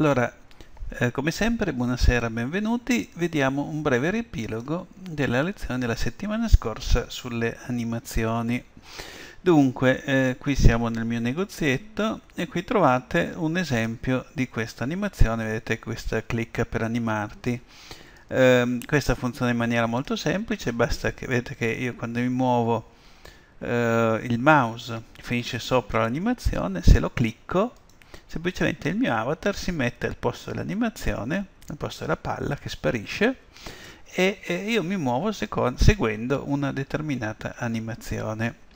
Allora, eh, come sempre, buonasera, benvenuti. Vediamo un breve riepilogo della lezione della settimana scorsa sulle animazioni. Dunque, eh, qui siamo nel mio negozietto e qui trovate un esempio di questa animazione, vedete questa clicca per animarti. Eh, questa funziona in maniera molto semplice, basta che vedete che io quando mi muovo eh, il mouse finisce sopra l'animazione, se lo clicco semplicemente il mio avatar si mette al posto dell'animazione, al posto della palla che sparisce e, e io mi muovo seguendo una determinata animazione.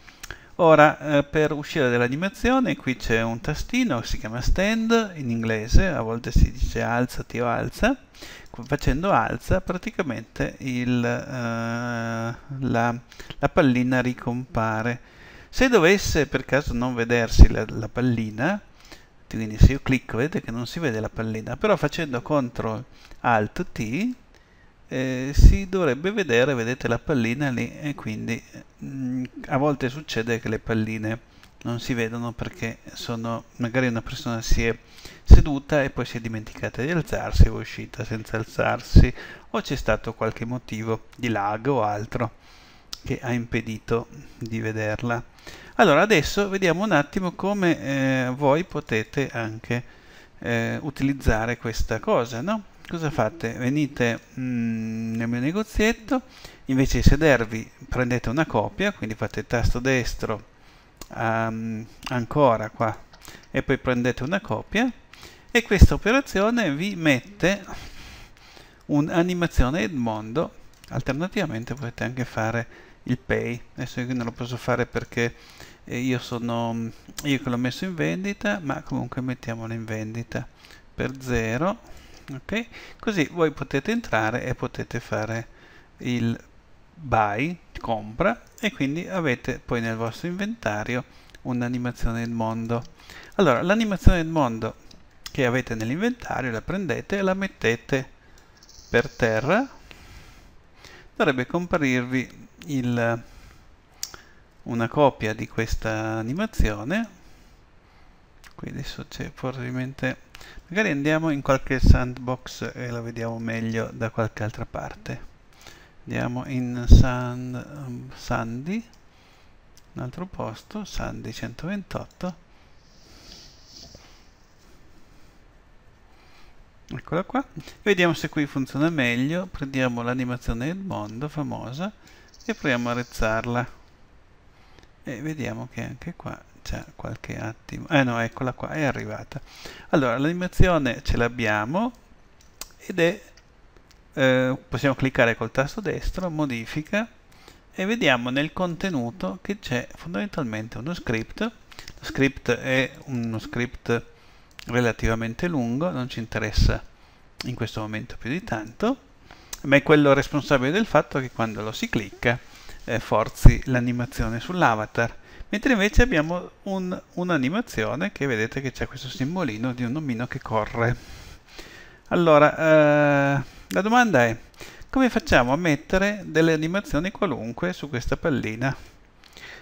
Ora, eh, per uscire dall'animazione, qui c'è un tastino si chiama stand in inglese, a volte si dice alzati o alza. Facendo alza, praticamente il, eh, la, la, pallina ricompare. Se dovesse per caso non vedersi la, la pallina, quindi se io clicco vedete che non si vede la pallina però facendo CTRL ALT T eh, si dovrebbe vedere vedete la pallina lì e quindi mh, mm, a volte succede che le palline non si vedono perché sono magari una persona si è seduta e poi si è dimenticata di alzarsi o è uscita senza alzarsi o c'è stato qualche motivo di lag o altro che ha impedito di vederla. Allora adesso vediamo un attimo come eh, voi potete anche eh, utilizzare questa cosa, no? Cosa fate? Venite mh, mm, nel mio negozietto, invece di sedervi prendete una copia, quindi fate tasto destro um, ancora qua e poi prendete una copia e questa operazione vi mette un'animazione Edmondo, alternativamente potete anche fare il pay adesso io non lo posso fare perché eh, io sono mm, io che l'ho messo in vendita ma comunque mettiamolo in vendita per 0 ok così voi potete entrare e potete fare il buy compra e quindi avete poi nel vostro inventario un'animazione del mondo allora l'animazione del mondo che avete nell'inventario la prendete e la mettete per terra dovrebbe comparirvi il, una copia di questa animazione qui adesso c'è probabilmente magari andiamo in qualche sandbox e la vediamo meglio da qualche altra parte andiamo in sand, um, sandy un altro posto sandy 128 eccola qua vediamo se qui funziona meglio prendiamo l'animazione del mondo famosa e proviamo a rezzarla e vediamo che anche qua c'è qualche attimo eh no eccola qua è arrivata allora l'animazione ce l'abbiamo ed è eh, possiamo cliccare col tasto destro modifica e vediamo nel contenuto che c'è fondamentalmente uno script lo script è uno script relativamente lungo non ci interessa in questo momento più di tanto ma è quello responsabile del fatto che quando lo si clicca eh, forzi l'animazione sull'avatar mentre invece abbiamo un'animazione che vedete che c'è questo simbolino di un omino che corre allora eh, la domanda è come facciamo a mettere delle animazioni qualunque su questa pallina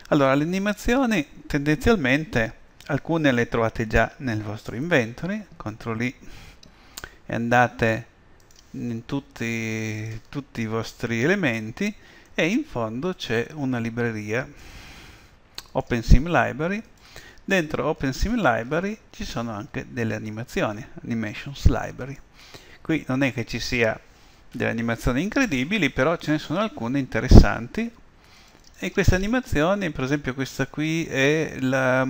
allora le animazioni tendenzialmente alcune le trovate già nel vostro inventory CTRL I e andate in tutti, tutti i vostri elementi e in fondo c'è una libreria OpenSim Library dentro OpenSim Library ci sono anche delle animazioni Animations Library qui non è che ci sia delle animazioni incredibili però ce ne sono alcune interessanti e queste animazioni per esempio questa qui è la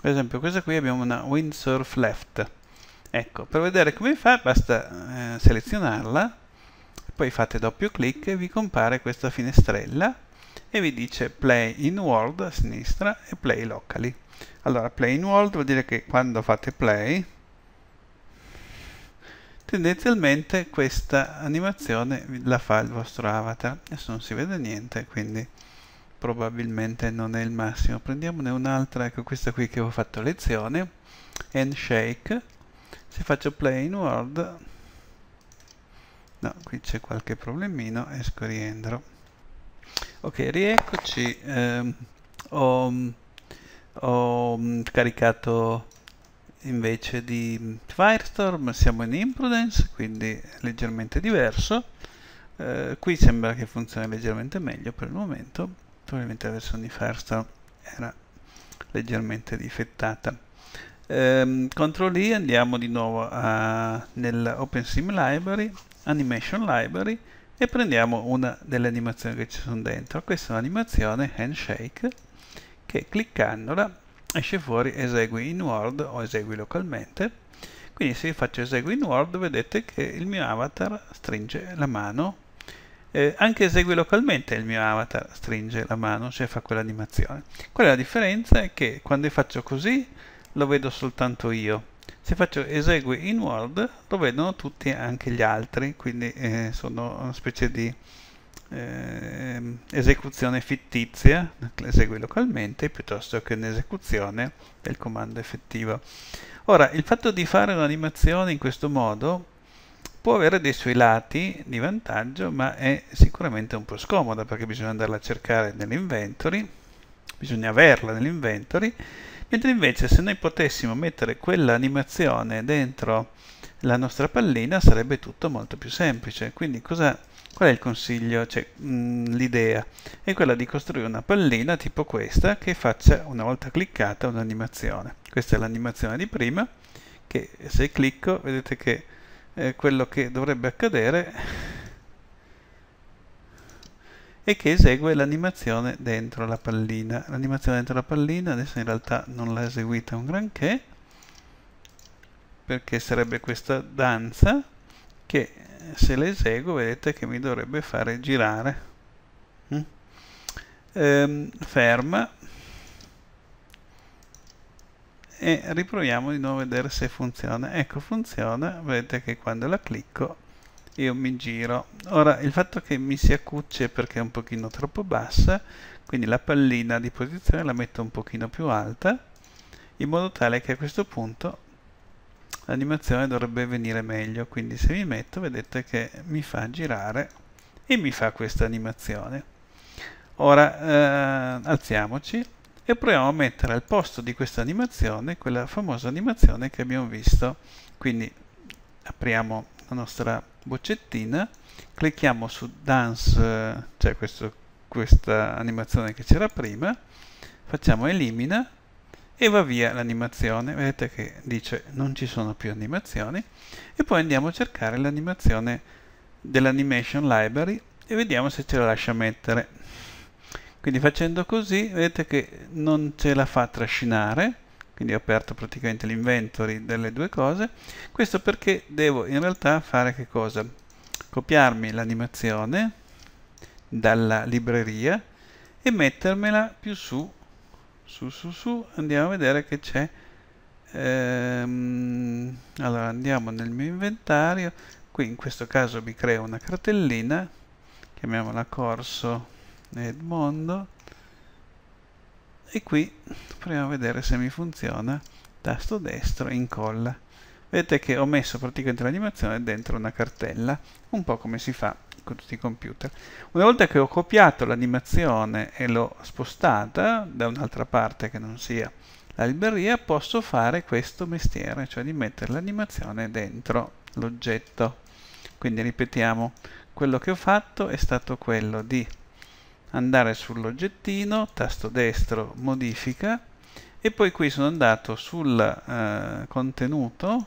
per esempio questa qui abbiamo una windsurf left Ecco, per vedere come fa basta eh, selezionarla, poi fate doppio clic e vi compare questa finestrella e vi dice play in world a sinistra e play locally. Allora, play in world vuol dire che quando fate play, tendenzialmente questa animazione la fa il vostro avatar. Adesso non si vede niente, quindi probabilmente non è il massimo. Prendiamone un'altra, ecco questa qui che avevo fatto lezione, handshake se faccio play in Word no qui c'è qualche problemino esco e rientro ok rieccoci eh, ho, ho mm, caricato invece di Firestorm siamo in Imprudence quindi leggermente diverso eh, qui sembra che funzioni leggermente meglio per il momento probabilmente la versione di Firestorm era leggermente difettata Um, ehm, CTRL I andiamo di nuovo a, ah, nell'OpenSim Library, Animation Library e prendiamo una delle animazioni che ci sono dentro. Questa è un'animazione Handshake che cliccandola esce fuori esegui in Word o esegui localmente. Quindi se io faccio esegui in Word vedete che il mio avatar stringe la mano. Eh, anche esegui localmente il mio avatar stringe la mano, cioè fa quell'animazione. Qual è la differenza? È che quando io faccio così lo vedo soltanto io se faccio esegui in Word lo vedono tutti anche gli altri quindi eh, sono una specie di eh, esecuzione fittizia esegui localmente piuttosto che un'esecuzione del comando effettivo ora il fatto di fare un'animazione in questo modo può avere dei suoi lati di vantaggio ma è sicuramente un po' scomoda perché bisogna andarla a cercare nell'inventory bisogna averla nell'inventory mentre invece se noi potessimo mettere quell'animazione dentro la nostra pallina sarebbe tutto molto più semplice. Quindi cosa, qual è il consiglio? Cioè, l'idea è quella di costruire una pallina tipo questa che faccia una volta cliccata un'animazione. Questa è l'animazione di prima che se clicco vedete che eh, quello che dovrebbe accadere e che esegue l'animazione dentro la pallina. L'animazione dentro la pallina adesso in realtà non l'ha eseguita un granché, perché sarebbe questa danza che se la eseguo vedete che mi dovrebbe fare girare. Mm? Ehm, ferma e riproviamo di nuovo a vedere se funziona. Ecco funziona, vedete che quando la clicco io mi giro ora il fatto che mi si accucce perché è un pochino troppo bassa quindi la pallina di posizione la metto un pochino più alta in modo tale che a questo punto l'animazione dovrebbe venire meglio quindi se mi metto vedete che mi fa girare e mi fa questa animazione ora eh, alziamoci e proviamo a mettere al posto di questa animazione quella famosa animazione che abbiamo visto quindi apriamo la nostra boccettina, clicchiamo su Dance, eh, cioè questo, questa animazione che c'era prima, facciamo Elimina e va via l'animazione. Vedete che dice non ci sono più animazioni e poi andiamo a cercare l'animazione dell'Animation Library e vediamo se ce la lascia mettere. Quindi facendo così vedete che non ce la fa trascinare quindi ho aperto praticamente l'inventory delle due cose questo perché devo in realtà fare che cosa? copiarmi l'animazione dalla libreria e mettermela più su su su su andiamo a vedere che c'è ehm, allora andiamo nel mio inventario qui in questo caso mi creo una cartellina chiamiamola corso Edmondo e qui proviamo a vedere se mi funziona tasto destro incolla vedete che ho messo praticamente l'animazione dentro una cartella un po' come si fa con tutti i computer una volta che ho copiato l'animazione e l'ho spostata da un'altra parte che non sia la libreria posso fare questo mestiere cioè di mettere l'animazione dentro l'oggetto quindi ripetiamo quello che ho fatto è stato quello di andare sull'oggettino, tasto destro, modifica, e poi qui sono andato sul eh, contenuto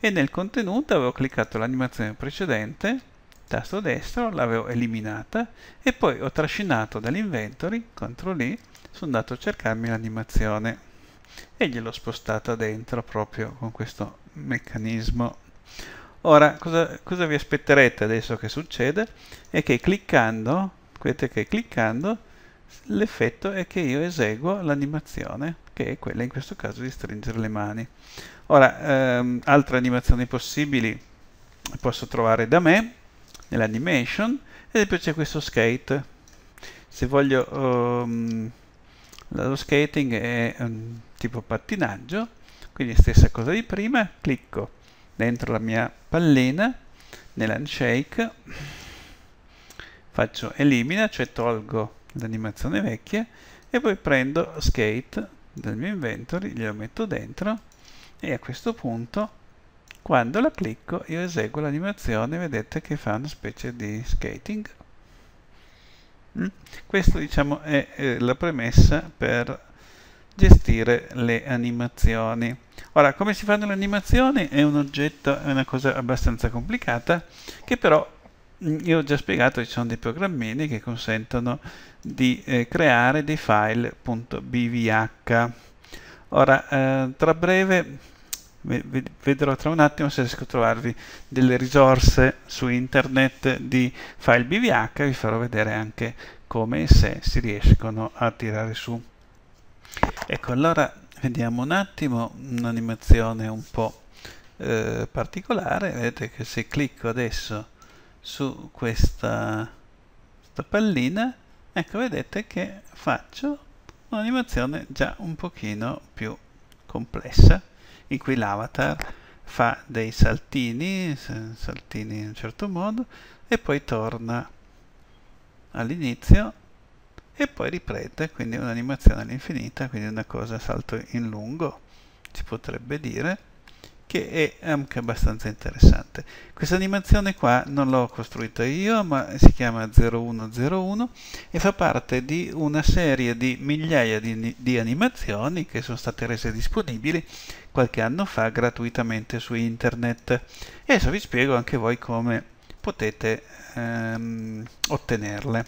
e nel contenuto avevo cliccato l'animazione precedente, tasto destro, l'avevo eliminata e poi ho trascinato dall'inventory, CTRL I, sono andato a cercarmi l'animazione e gliel'ho spostata dentro proprio con questo meccanismo. Ora, cosa, cosa vi aspetterete adesso che succede? È che cliccando vedete che cliccando l'effetto è che io eseguo l'animazione che è quella in questo caso di stringere le mani ora ehm, altre animazioni possibili posso trovare da me nell'animation ad esempio c'è questo skate se voglio um, lo skating è um, tipo pattinaggio quindi stessa cosa di prima clicco dentro la mia pallina nell'unshake faccio elimina, cioè tolgo l'animazione vecchia e poi prendo skate dal mio inventory, glielo metto dentro e a questo punto quando la clicco io eseguo l'animazione vedete che fa una specie di skating mm? questo diciamo è eh, la premessa per gestire le animazioni ora come si fanno le animazioni è un oggetto è una cosa abbastanza complicata che però Mm, io ho già spiegato che ci sono dei programmini che consentono di eh, creare dei file.bvh ora eh, tra breve vedrò tra un attimo se riesco a trovarvi delle risorse su internet di file bvh vi farò vedere anche come e se si riescono a tirare su ecco allora vediamo un attimo un'animazione un po' eh, particolare vedete che se clicco adesso su questa, pallina ecco vedete che faccio un'animazione già un pochino più complessa in cui l'avatar fa dei saltini saltini in un certo modo e poi torna all'inizio e poi riprende quindi un'animazione all'infinita quindi una cosa salto in lungo si potrebbe dire che è anche abbastanza interessante. Questa animazione qua non l'ho costruita io, ma si chiama 0101 e fa parte di una serie di migliaia di, di animazioni che sono state rese disponibili qualche anno fa gratuitamente su internet. E adesso vi spiego anche voi come potete ehm, ottenerle.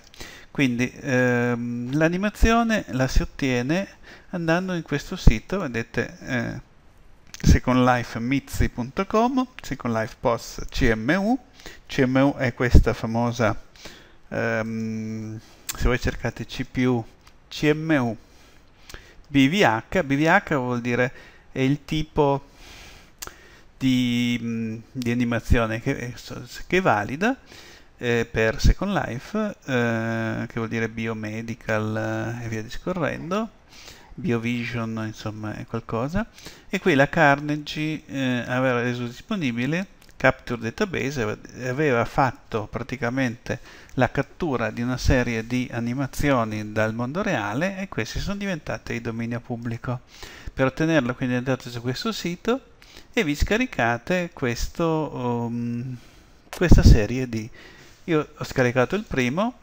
Quindi ehm, l'animazione la si ottiene andando in questo sito, vedete... Eh, secondlifemizzi.com, secondlifepostcmu, CMU, è questa famosa, um, se voi cercate CPU, CMU, BVH, BVH vuol dire è il tipo di, mm, di animazione che, eh, che è valida eh, per Second Life, eh, che vuol dire biomedical eh, e via discorrendo Biovision, insomma, è qualcosa. E qui la Carnegie eh, aveva reso disponibile Capture Database, aveva fatto praticamente la cattura di una serie di animazioni dal mondo reale e queste sono diventate di dominio pubblico. Per ottenerlo quindi andate su questo sito e vi scaricate questo, um, questa serie di... Io ho scaricato il primo,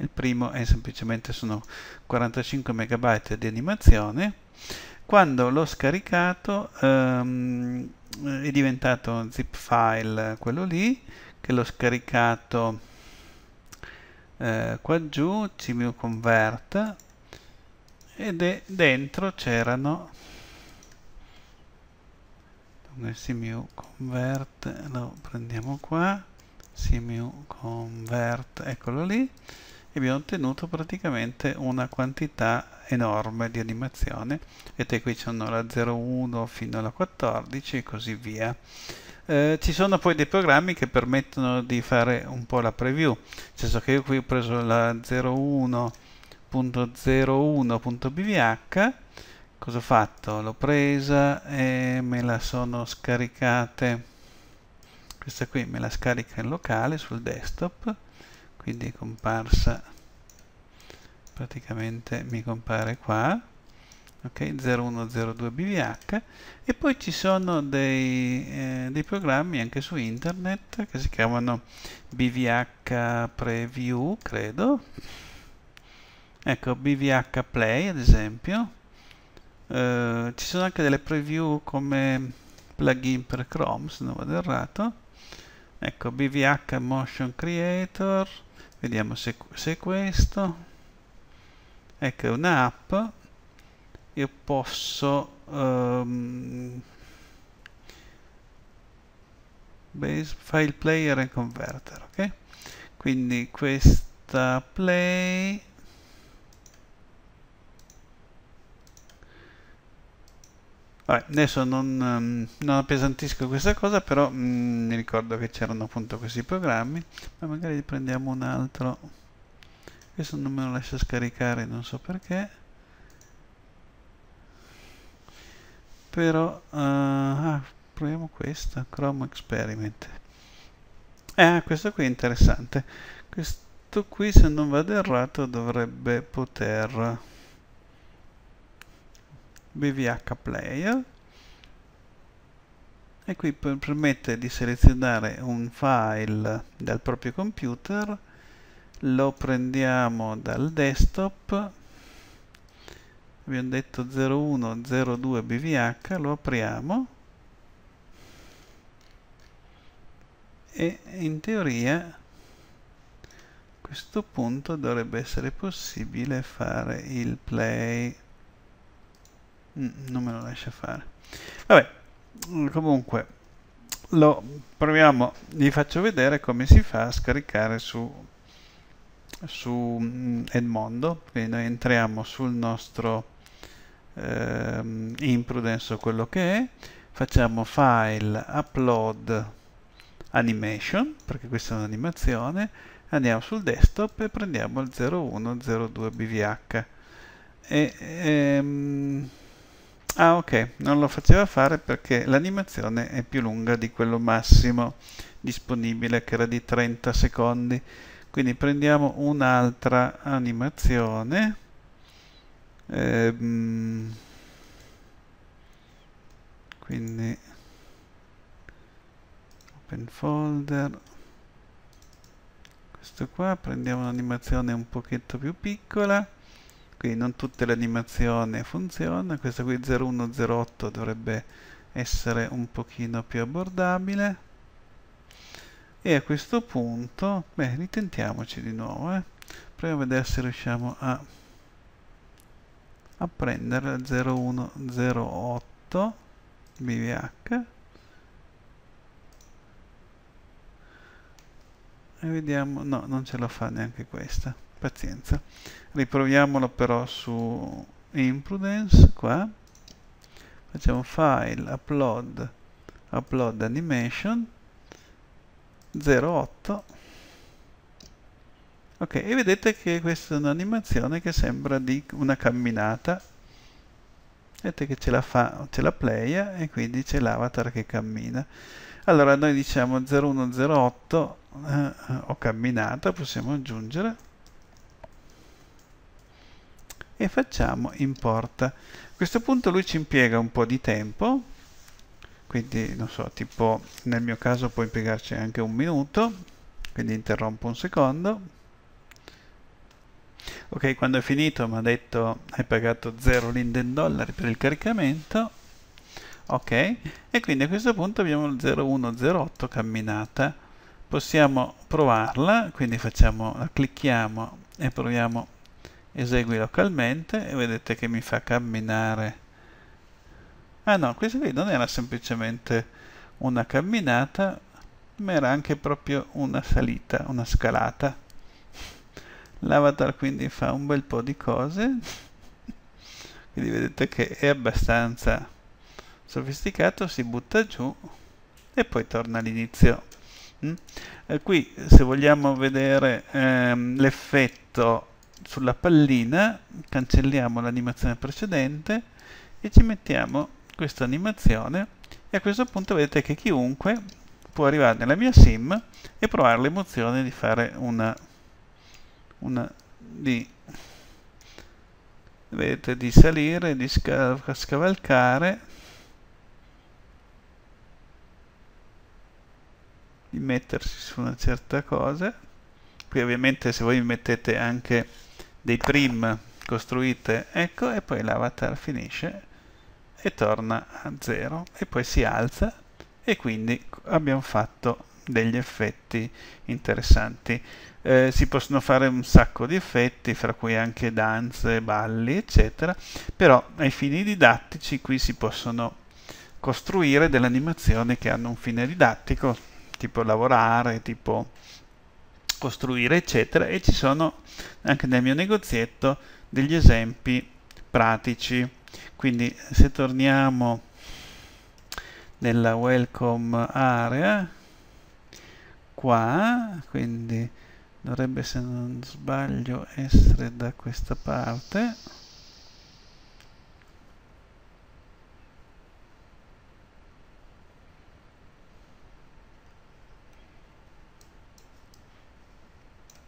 il primo è semplicemente sono 45 megabyte di animazione, quando l'ho scaricato ehm, è diventato un zip file quello lì, che l'ho scaricato eh, qua giù, cmu convert, ed è dentro c'erano cmu convert, lo prendiamo qua, cmu convert, eccolo lì, e abbiamo ottenuto praticamente una quantità enorme di animazione vedete qui c'è la 01 fino alla 14 e così via eh, ci sono poi dei programmi che permettono di fare un po' la preview nel senso che io qui ho preso la 01.01.bvh cosa ho fatto? l'ho presa e me la sono scaricata questa qui me la scarica in locale sul desktop quindi è comparsa praticamente mi compare qua ok 0102 bvh e poi ci sono dei, eh, dei, programmi anche su internet che si chiamano bvh preview credo ecco bvh play ad esempio eh, ci sono anche delle preview come plugin per chrome se non vado errato ecco bvh motion creator vediamo se, se questo ecco un'app io posso um, base file player e converter ok quindi questa play Vabbè, adesso non, ehm, non, appesantisco questa cosa, però mh, mm, mi ricordo che c'erano appunto questi programmi, ma magari prendiamo un altro. Questo non me lo lascia scaricare, non so perché. Però, uh, ah, proviamo questo, Chrome Experiment. Ah, questo qui è interessante. Questo qui, se non vado errato, dovrebbe poter bvh player e qui permette di selezionare un file dal proprio computer lo prendiamo dal desktop abbiamo detto 0102 bvh lo apriamo e in teoria a questo punto dovrebbe essere possibile fare il play Mm, non me lo lascia fare. Vabbè, mm, comunque lo proviamo, vi faccio vedere come si fa a scaricare su, su mm, Edmondo. Quindi noi entriamo sul nostro eh, Imprudence o quello che è, facciamo file upload animation, perché questa è un'animazione, andiamo sul desktop e prendiamo il 0102 BVH. E, ehm, Ah ok, non lo faceva fare perché l'animazione è più lunga di quello massimo disponibile che era di 30 secondi. Quindi prendiamo un'altra animazione. Ehm, quindi open folder. Questo qua, prendiamo un'animazione un pochetto più piccola quindi non tutte le animazioni funzionano questa qui 0108 dovrebbe essere un pochino più abbordabile e a questo punto beh ritentiamoci di nuovo eh. proviamo a vedere se riusciamo a a prendere 0108 bvh e vediamo no non ce la fa neanche questa pazienza. Riproviamolo però su Imprudence, qua. Facciamo file, upload, upload animation, 08. Ok, e vedete che questa è un'animazione che sembra di una camminata. Vedete che ce la fa, ce la playa e quindi c'è l'avatar che cammina. Allora noi diciamo 0108 eh, eh, ho camminato, possiamo aggiungere e facciamo import. A questo punto lui ci impiega un po' di tempo, quindi non so, tipo nel mio caso può impiegarci anche un minuto, quindi interrompo un secondo. Ok, quando è finito mi ha detto hai pagato 0 linden dollari per il caricamento. Ok, e quindi a questo punto abbiamo il 0108 camminata. Possiamo provarla, quindi facciamo, clicchiamo e proviamo esegui localmente e vedete che mi fa camminare ah no, questo qui non era semplicemente una camminata ma era anche proprio una salita, una scalata l'avatar quindi fa un bel po' di cose quindi vedete che è abbastanza sofisticato si butta giù e poi torna all'inizio mm? Eh, qui se vogliamo vedere ehm, l'effetto sulla pallina, cancelliamo l'animazione precedente e ci mettiamo questa animazione e a questo punto vedete che chiunque può arrivare nella mia sim e provare l'emozione di fare una, una di, vedete, di salire, di scavalcare, di mettersi su una certa cosa. Qui ovviamente se voi mettete anche dei prim costruite ecco e poi l'avatar finisce e torna a 0 e poi si alza e quindi abbiamo fatto degli effetti interessanti eh, si possono fare un sacco di effetti fra cui anche danze, balli eccetera però ai fini didattici qui si possono costruire delle animazioni che hanno un fine didattico tipo lavorare, tipo costruire eccetera e ci sono anche nel mio negozietto degli esempi pratici quindi se torniamo nella welcome area qua quindi dovrebbe se non sbaglio essere da questa parte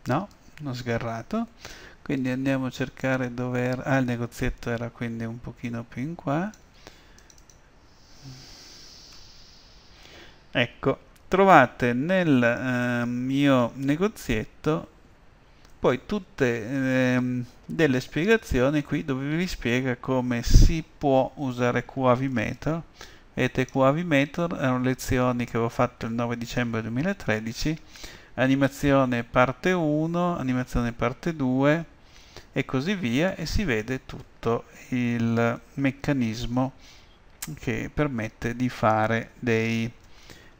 no, non sgarrato quindi andiamo a cercare dove era ah il negozietto era quindi un pochino più in qua ecco trovate nel eh, mio negozietto poi tutte eh, delle spiegazioni qui dove vi spiega come si può usare Quavimeter vedete Quavimeter erano lezioni che avevo fatto il 9 dicembre 2013 animazione parte 1, animazione parte 2 e così via e si vede tutto il meccanismo che permette di fare dei,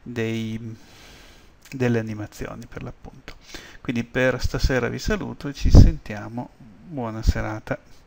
dei, delle animazioni per l'appunto. Quindi per stasera vi saluto e ci sentiamo. Buona serata.